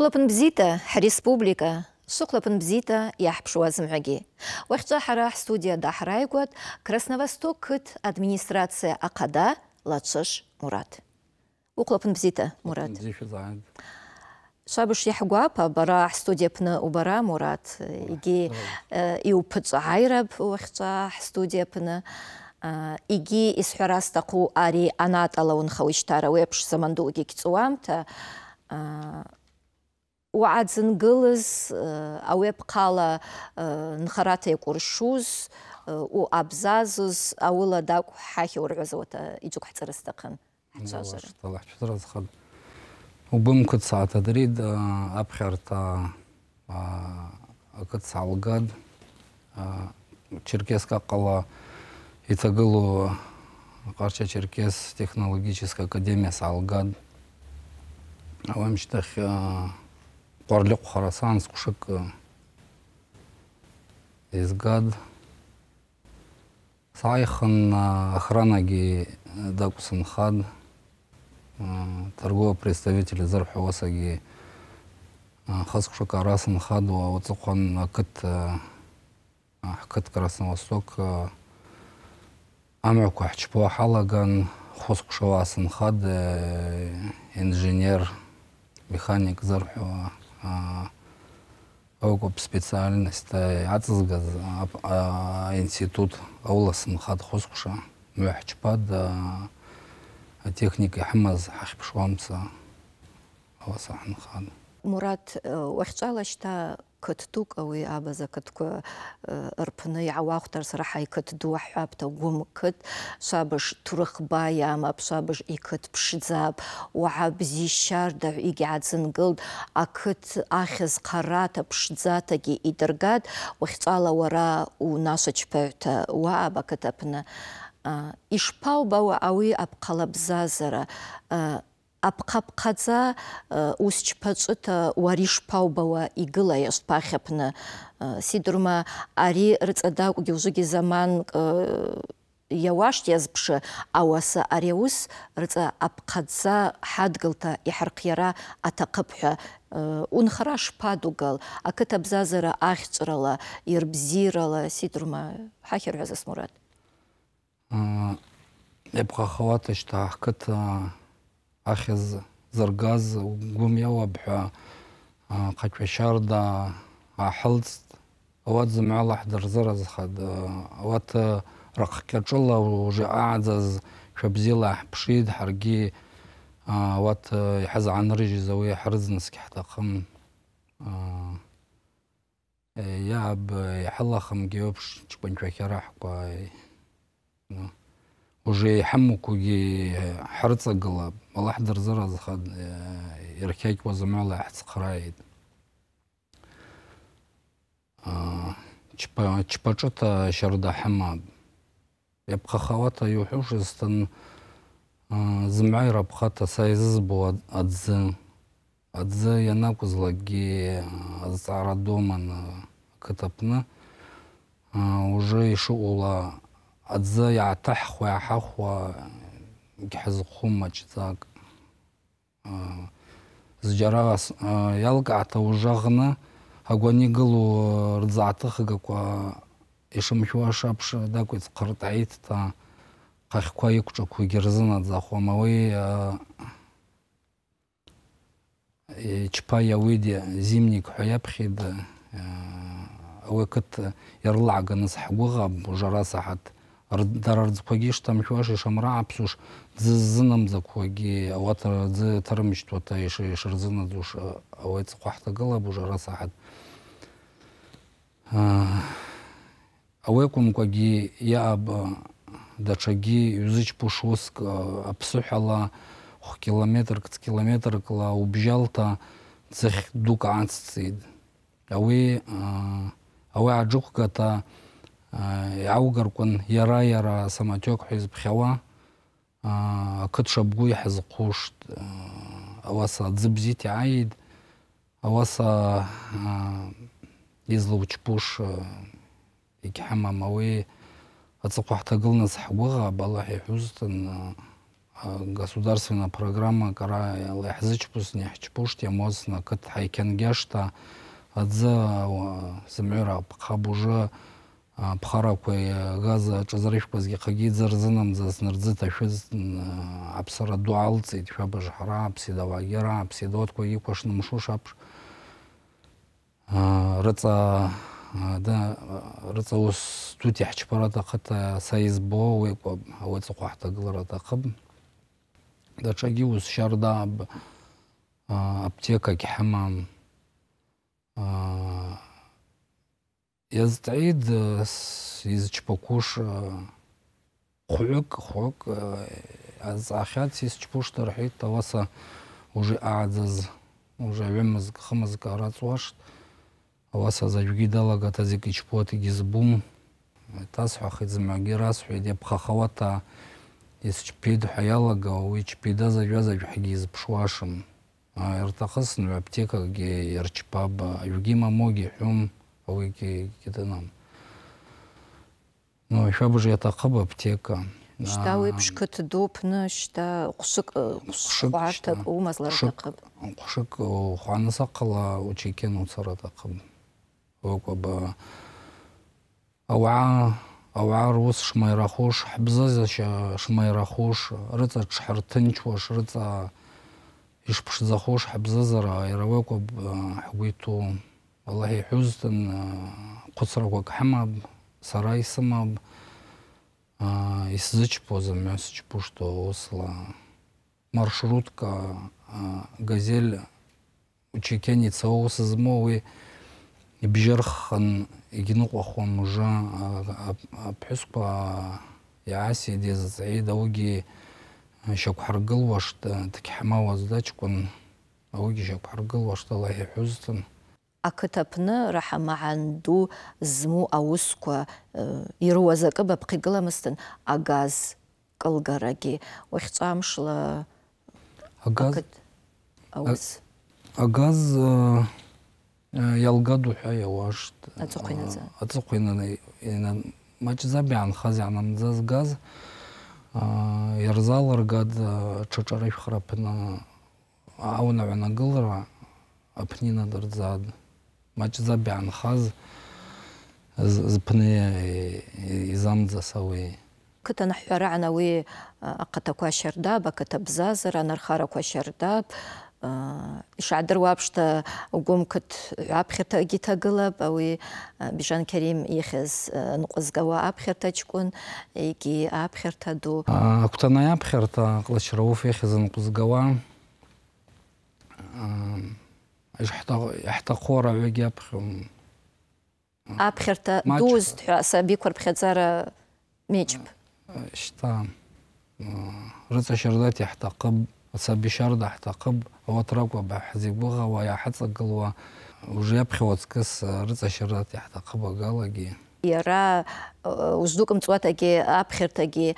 Сухлапын бзита, республика, сухлапын бзита, яхпшу азымаги. Уэхча харах студия Дахрайгуат, Красновосток кыт администрация Ақада, Латшыш Мурат. Уқлапын бзита, Мурат. Шабыш яхгуапа, бара студия пны убара, Мурат. Иги э, иу пыц айраб уэхча студия пны. Э, иги из ари анат алаун хауиштара уэпш замандулги кицуам, та... Э, угӏадзынгылыз э, ауи апхъала э, нхарата йакӏвыршуз э, уъабзазуз ауыла дакӏв хӏахӏиургӏвазауата йджвыквхӏцӏара стахъын хӏчважвара убымкыт сгӏатадритӏ апхьарта акыт сгӏалгатӏ черкеска қала йтагылу Қарча Черкес технологическая академия салгад. Ауамштах Қарлық Харасан скушек изгад э, сайхан э, охранаги э, Хад, торговый представитель зархуасаги хаскушек арасанхад уацухан кыт кыт красновосток Амеку хчпо халаган Хад, инженер механик зархуа окоп специальность э, ацызгаз институт ауласын ауласынхад хозхуша мөхчпад э, техника хмаз хахпшуамса авасаханхад мурат э, уахчалашта кытдук ауи абаза кытква рпны яуахтар срахай кытду хабта гум кыт шабыш турыхба ямап шабыш и кыт пшдзап уа бзищар да иги адзынгылд а кыт ахыз карата пшдзатаги идыргад уахцала вара у наша уаба уа аба кытапна ишпау бауа ауи абкалабзазара апҟапҟаӡа э, ус чԥаҿыта уара ишԥаубауа игылаиашт ԥахьаԥны э, Сидрума, ари рыҵадакәгьы ужыгьы заманк иауашт э, иазԥшы ауаса ари аус рыҵа апҟаӡа ҳадгылта иҳархиара аҭахып ҳәа унхара шԥадугал ақыҭа бзазара ахьҵәрала ирбзиарала сидорма ҳахьырҳәаз асмурат ебхахауата шьҭа ахьыз зыргаз гәым иауап ҳәа ҟаҵәашьарда ааҳылҵт ауат зымҩала ҳдырзыразхад ауат рахкьаҿыла уже ааӡаз шәабзиала ҳԥшит ҳаргьы ауат иҳазгӏанрыжьыз ауи ҳрызнысгьы ҳҭахым иааб иҳылахымгьы еиԥш ҷкәынцәахьара ҳкәа уже гала, иҳаммукугьы ҳарҵагалап э, аллаҳ дырзыразха э, ирқьакьуаз амала ҳцхрааит чпаҿыта шьарда ҳамап иаԥхахауата иуҳәушазҭан зымҩа ираԥхата са изызбо аӡы аӡы ианакәызлакгьы азҵаара доман ақыҭаԥны уже ишу ишыҟоула адзы иаатыххуа иааҳахуа игьҳазхъумаҷӡак зџьара иалкааҭ аужа аҟны агәаны игылоу рӡааҭыхгақәа ишымшәуа ашаԥш дакәицҟырт аиҭта ҳахьқәа иқәҿақәагьы рзынаӡахуам ауи зимник ҳәа иаԥхьеит ауи ақыҭ иарлаҳганыс ҳгәыӷаб дара дзхъвагьи штамхӏвуаш йшамрагӏапсуш дзыззынамдзаквагьи ауат дзтарымщтуата йшырзынадзуш ауи ацӏыхъва хӏтагылапуш араса хӏат ауи акӏвымкӏвагьи йаъапӏ датшагьи йузычпуш уыскӏ апсыхӏвала хв километркӏ ц километркӏла убжьалта дзыхь дукӏ гӏацӏцӏитӏ ауи ауи гӏаджыквгата иааугаркәан иара иара самотек ҳәа изԥхьауа ақыҭша бгәы аваса ауаса аӡы аваса иааид ауаса излаучпуш егьҳамам ауи аҵыхәа ҳҭагылныс ҳгәыӷаап аллаҳ государственная программа кара иаҳзычпусн иаҳчпушт иамозн ақыҭ ҳаикьангьашта аӡы зымгӏвра апхаб уже ԥхарақәеи э, газ аҿазрышәқәазгьы хагьы иӡырзынамӡаз нырӡыҭашәыз э, аԥсара ду алҵит шәабыжҳара ааԥсит ауаагьара ааԥсит ауаткәа икәашны мшуш аԥш рыца да рыҵа ус тут иаҳчԥара аҭахыта са избо уеикәаб ауаҵыхәа ҳҭагылара да чаги ус шарда аптека ҳымам Яздаид э, из Чпокуш э, хуйок, хуйок, э, аз ахят из Чпуш тархит, таваса уже адзаз, уже вемаз, хамаз, карац вашт, аваса за юги дала гатазик и Чпуат Гизбум, тас хахит за магирас, хуйде пхахавата из Чпид хаялага, у Чпида за юза юги из Пшуашем. Иртахасын, аптека, ге, ерчпаба, югима моги, хюм, полыки кита нам. Ну, еще бы же я это хаба аптека. Шта уйпш кыт допны, шта кушык кушварты умазлар тақып. Кушык хуаныса қала учекен уцара тақып. Окоба. Ауа ауа рус шмайрахуш, хбзаза шмайрахуш, рыца чхартынчваш, рыца ишпшзахуш, хбзазара, айравекоб э, хгуйту. والله حزت أن قصر وكحمب سراي سمب Исзычпо замёсычпо, что осла маршрутка газель учекени цаос из мовы бжерхан игинук ахуан мужа апхюспа яаси дез цаи дауги шакхаргыл вашта чекон ваздачкун ауги харгыл вашта лахи хюзтан ақыҭапны раҳамаан ду зму аусқәа ирыуаз акы бапҟа игыламызтын агаз кылгарагьы уахьҵәа амшла аус агаз иалгаду ҳәа иауашт аҵыхәа маҷзаб иаанхаз иаанамӡаз газ ирзалыргад ҽаҿара ишәхра аԥны аунаҩ анагылара апнина дырӡаад за маҷза беанхаз пни изамза сауи кытана хӏхӏварагӏан ауи ахъатаква щардапӏ акытабзазара анархараква щардапӏ йшгӏадыруа апшта гвымкыт гӏапхьарта гьитагылапӏ ауи бижан кьарим йыхьыз нкъвызгауа апхьарта чкӏвын йгьи апхьарта ду аквтанай апхьарта кълачрауф йыхьыз нкъвызгауа احتقورة ويجابخم أبخرتا اه، دوز تحاسا بيكور بخزارة ميجب اه، شتام اه، رتا شردات يحتقب وتسبي شرد احتقب وتركوا بحزيبوغا ويا حتسقل وجابخي وتكس رتا شردات يحتقب وقالقي иара э, уздукымҵуатагьы аԥхьарҭагьы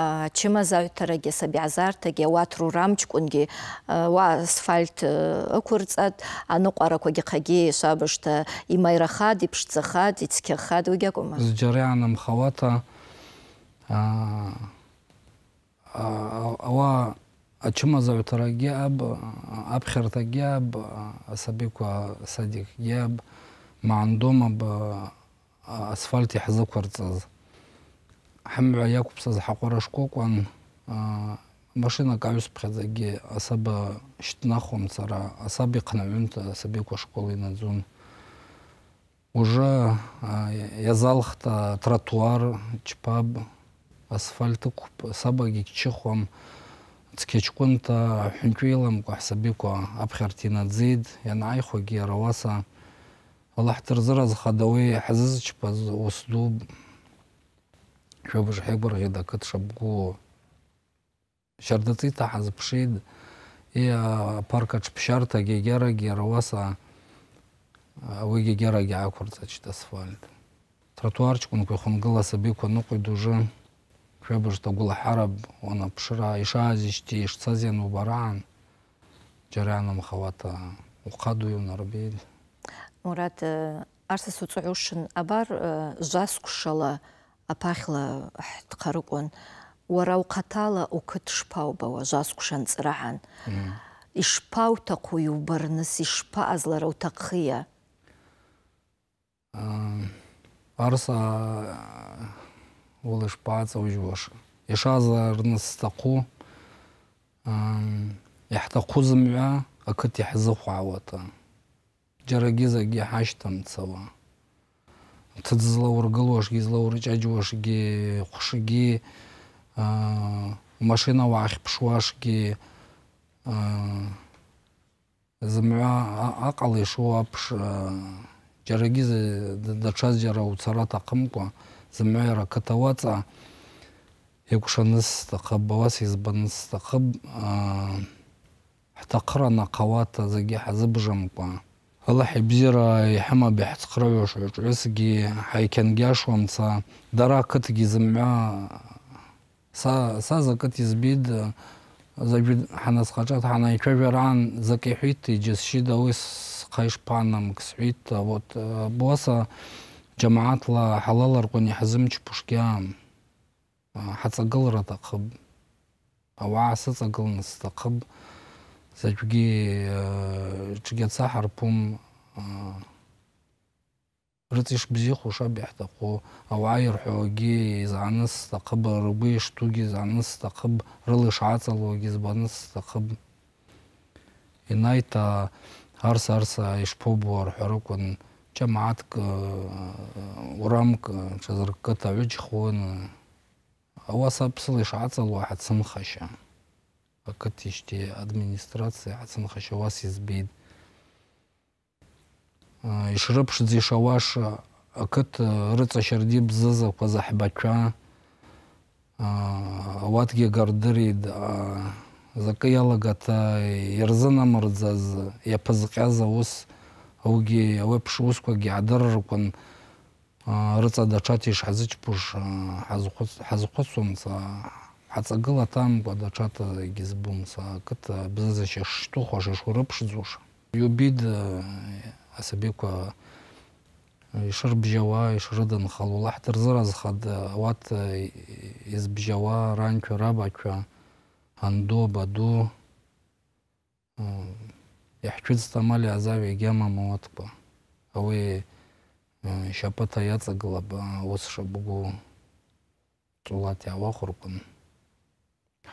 ачымазаҩҭарагьы асабиазарҭагьы ауаҭ рурамҷкәынгьы ва э, асфальт ықәырҵат э, аныҟәарақәагьы хагьы шабышҭа имаирахад иԥшӡахад ицқьахад уигьы акәыма зџьара иаанамхауата ауа ачымазаҩҭарагьы аб аԥхьарҭагьы аб асабиқәа садикгьы аб маандом аб асфальт иаҳзықәарҵаз ҳамҩа иақәԥсаз машина машинак аҩсԥхьаӡагьы асаба шьҭнахуан сара асаб иҟнаҩынта асабикәа школа инаӡон уже иазалхта тротуар чпаб сабаги ықәп сабагьы чыхуам цқьачкәынта ҳәынтәеиламкәа ҳсабикәа аԥхьарҭа инаӡеит ианааихуагьы иара уаса Аллахтырзыр аз хазыз чпаз осду шабыш хебар геда кыт шабгу шардаты та хаз пшид и парка чпшарта гегера гераваса вы гегера геакурца чит асфальт. Тротуарчик он кой хунгала саби кону кой дужи шабыш тагула хараб она пшира ишазишти ишцазен баран жарянам хавата ухадую нарбель. Мурат, э, арса суцуушын абар э, шпау апахла хткарыкон. Уара ухъатала укыт шпаубауа жаскушан цӏрахан. Ишпаутахъу иубарныс, ишпаъазлара утахъхия? Э, арса ол ишпаъаца ужвош. Ишазарныс стахъу йхӏтахъу зымгӏва акыт йхӏзыхвгӏауата џьарагьы закгьы ҳашьҭамцауа ҭыӡ злаургылошгьы злаурҷаҷуашгьы э, машина уаахьԥшуашгьы зымҩа аҟала ишуа аԥш џьарагьы даҽаз џьара уцара аҭахымкәа зымҩа иара ақыҭа уаҵа икәшаны Аллах ибзира и хама бяхт кровеш, эсги, хайкенги ашуамца, дара кытги земля, са, са за кыт избид, за бид хана схачат, хана и кеверан, за кехит, и джесши да уис хайш панам ксвит, вот э, боса джаматла, халалар кони хазымч пушкиам, э, хацагалра такхаб, а ваасацагалнас такхаб, а ваасацагалнас сәжбіге ә, чиген сахар пум ә, рыцыш бізе хуша бяхта ху ауайр хуаги занас тақыб рыбы штуги занас тақыб рылы шацалуаги збанас тақыб инайта арс арса ишпобуар хуаракуан ча маатк урамк чазыр катавич хуан ауасапсылы шацалуа хатсымхаша ауасапсылы шацалуа пакет ишти хочу вас избить. избит ишрып шди шаваш кот рыца шарди бзазав пазахбача ватге гардырид закаялагата ирзына мырзаз япызыказа ус ауге ауэпш уску ге адыррукун рыца дачати шазыч пуш хазухосунца Ацагыла там падачата гизбумса, кыта бзазача шту хоша шурыпшдзуш. Юбид э, асабиква ишыр э, бжава, ишырыдан халулах хад, э, ауат из бжава, ранкю, рабачо, андо, баду, иахчыдстамали азави гема муатпа. Ауи шапата яцагылаба, бугу шабугу цулати ауахуркын.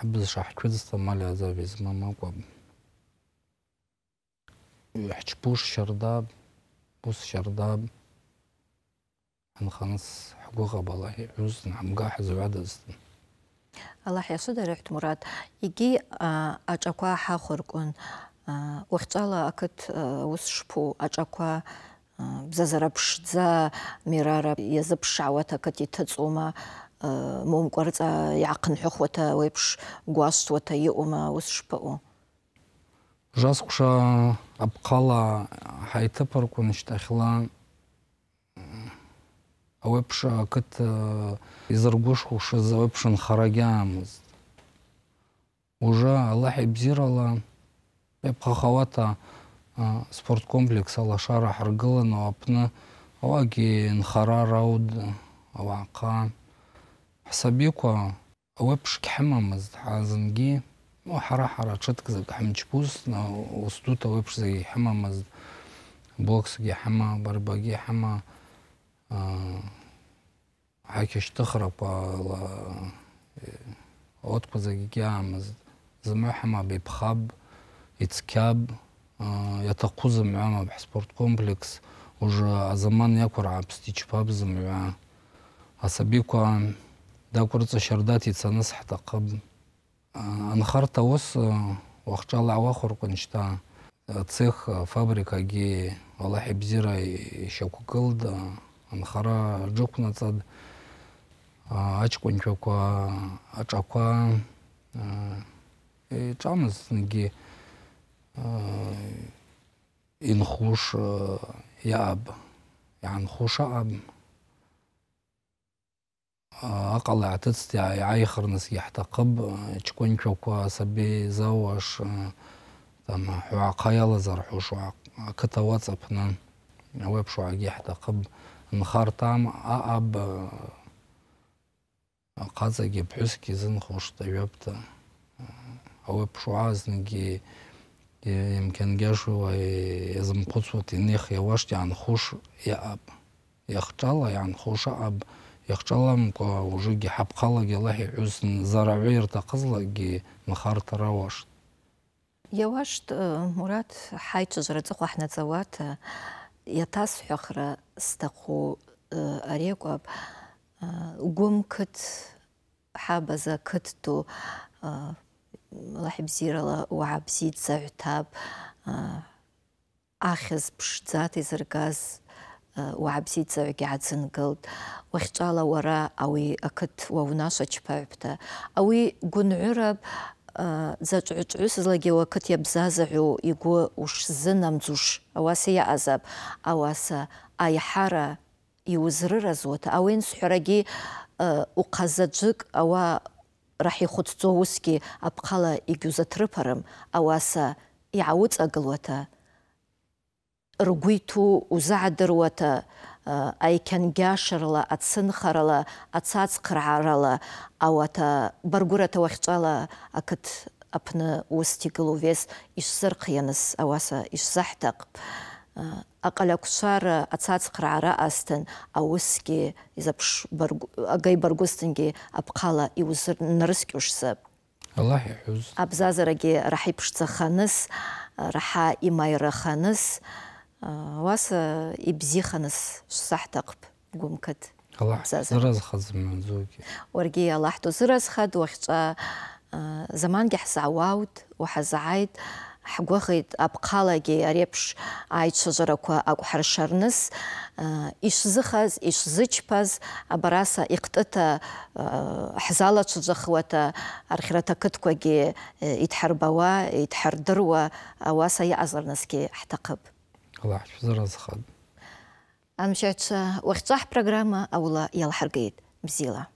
ҳбызшәа ҳцәыӡӡам али азав измам акәым. Ҳчԥуш шьардап, ус шьардап, ҳанханыс ҳгәыӷаб Аллаҳ иҳәузтәны ҳамга ҳзыҩадазтәны. Аллаҳ иасударахьт Мурад, егьи аҿақәа ҳахәыркәын, уахьҵала ақыҭ ус шԥу аҿақәа бзазара ԥшӡа мерара иазыԥшаауа ақыҭ иҭыҵума? яқын вебш йгӏахъынхӏвыхуата ауепш гвашвтуата йаъума ауыс шпаъу жвасквша апхъала хӏайтыпарквын щтахьла ауепш акыт йзыргвышхушыз э, ауепш нхара гьаъамызтӏ уже Аллахӏ йбзирала йапхъахауата э, спорткомплекс алашара хӏыргылын апны ауаъагьи нхара рауд ауагӏахъа ҳсабиква ауепшк ҳымамызт ҳазынгьы ҳара ҳара ҽыҭк зак ҳымчԥузтны узтут ауепш зегьы ҳымамызт блоксгьы ҳыма барбагьы ҳыма ҳақьышьҭыхрақәа отқәа зегьгьы аамызт зымҩа ҳымаб иԥхаб ицқьаб иаҭаху зымҩа мап ҳспорт комплекс уже азаман иақәырааԥст ичԥаб зымҩа асабикәа да курца шардат ицаныс хтакып анхар таус вахчала ава цех фабрика ге ги вала хибзира шакукылд анхара джукнацад ачкунчоква ачаква чамызги инхуш яб ян хушааб أقلعتت عايخر نسيح تقب تكون شوكوا سبي زوش осы حواق هيلا زرحو شواق كتا واتسابنا ويب شواق يحتقب نخار تام أأب قازاجي بحسكي زن яқчалам ко уже ги хапкала ги лахи узн заравирта кызла ги махар тараваш. Я Мурат хайчо зрадзо хвахнет зават я тас хяхра стаху ареку аб гум кыт хабаза кытту лахи бзирала уа пшдзат изыргаз угӏабзидзагӏвгьи гӏацынгылтӏ. Уахьчӏвала уара ауи акыт уаунашвачпагӏвпӏта, ауи гвынгӏвырапӏ зачӏгӏвычӏгӏвысызлагьи ауи акыт йабзазагӏу йгвы ушзынамдзуш ауаса йаъазапӏ. Ауаса айхӏара йуызрыразуата ауи нсхӏварагьи ухъазаджвыкӏ ауа рахӏ يجوز уысгьи апхъала йгьузатрыпарым, ауаса йгӏауыцӏагылуата Ргуиту узаадыруата э, аикьангьашарала ацынхарала ацацхраарала ауата баргәырата уахьҵәала ақыҭ апны уст игылоу вес ишсырхианыс ауаса ишсаҳҭахп э, аҟалақәцәара ацацхраара асҭан аусгьы изаԥш ага ибаргәызҭынгьы апхала иузнарыскьушсап Аллаҳ иҳәуз абзазарагьы раҳа иԥшӡаханыс э, раҳа имаираханыс واسا ибзиханыс шсаҳҭахп гәымқыҭ зыразхазмын зуги уаргьы аллаҳ дузыразхад уахьҿа замангьы ҳзаауаут уҳазааит ҳгәыӷит арепш ареиԥш аицәажәарақәа акәҳаршарныс ишзыхаз ишзычԥаз абараса ихтыта ҳзалацәаӡахуата архьраҭақыҭқәагьы иҭҳарбауа иҭҳардыруа ауаса иҟазарнысгьы ҳҭахъып Лааш, Амчаца, уахцах программа аула ялхаргейд, бзила.